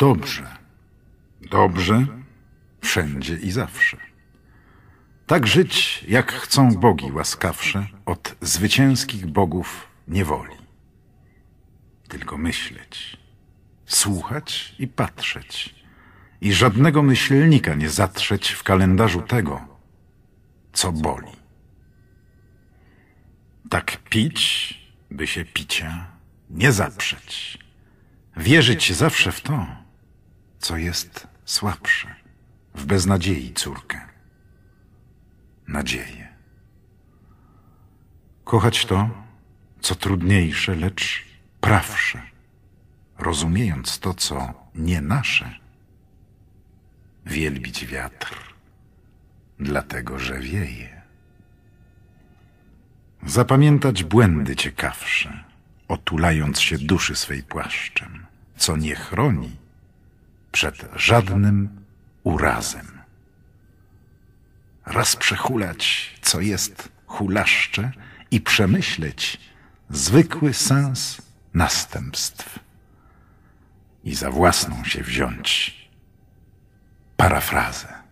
dobrze. Dobrze wszędzie i zawsze. Tak żyć, jak chcą bogi łaskawsze od zwycięskich bogów niewoli. Tylko myśleć, słuchać i patrzeć i żadnego myślnika nie zatrzeć w kalendarzu tego, co boli. Tak pić, by się picia nie zaprzeć. Wierzyć zawsze w to, co jest słabsze, w beznadziei córkę. Nadzieję. Kochać to, co trudniejsze, lecz prawsze, rozumiejąc to, co nie nasze. Wielbić wiatr, dlatego że wieje. Zapamiętać błędy ciekawsze, otulając się duszy swej płaszczem, co nie chroni, przed żadnym urazem. Raz przehulać, co jest hulaszcze i przemyśleć zwykły sens następstw i za własną się wziąć. Parafrazę.